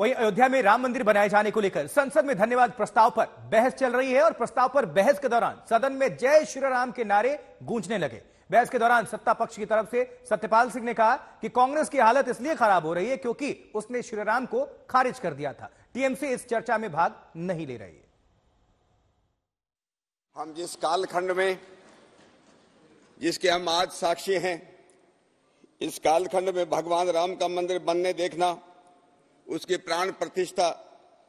वहीं अयोध्या में राम मंदिर बनाए जाने को लेकर संसद में धन्यवाद प्रस्ताव पर बहस चल रही है और प्रस्ताव पर बहस के दौरान सदन में जय श्री राम के नारे गूंजने लगे बहस के दौरान सत्ता पक्ष की तरफ से सत्यपाल सिंह ने कहा कि कांग्रेस की हालत इसलिए खराब हो रही है क्योंकि उसने श्री राम को खारिज कर दिया था टीएमसी इस चर्चा में भाग नहीं ले रही है हम जिस कालखंड में जिसके हम आज साक्षी हैं इस कालखंड में भगवान राम का मंदिर बनने देखना उसके प्राण प्रतिष्ठा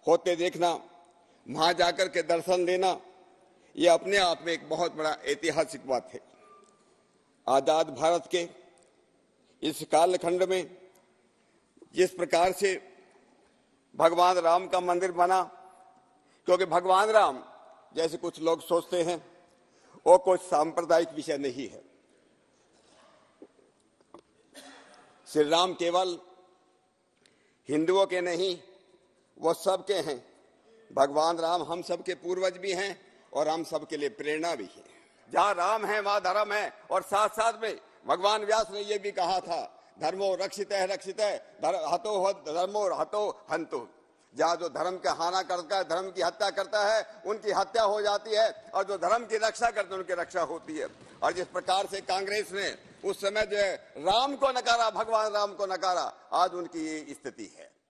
होते देखना वहां जाकर के दर्शन लेना ये अपने आप में एक बहुत बड़ा ऐतिहासिक बात है आजाद भारत के इस कालखंड में जिस प्रकार से भगवान राम का मंदिर बना क्योंकि भगवान राम जैसे कुछ लोग सोचते हैं वो कोई सांप्रदायिक विषय नहीं है श्री राम केवल हिंदुओं के नहीं वो सबके हैं भगवान राम हम सबके पूर्वज भी हैं और हम सबके लिए प्रेरणा भी है जहाँ राम है वहाँ धर्म है और साथ साथ में भगवान व्यास ने यह भी कहा था धर्मो रक्षित है रक्षित है हतो धर्मो हतो हंतो जहाँ जो धर्म का हाना करता है धर्म की हत्या करता है उनकी हत्या हो जाती है और जो धर्म की रक्षा करते हैं उनकी रक्षा होती है और जिस प्रकार से कांग्रेस ने उस समय जो राम को नकारा भगवान राम को नकारा आज उनकी ये स्थिति है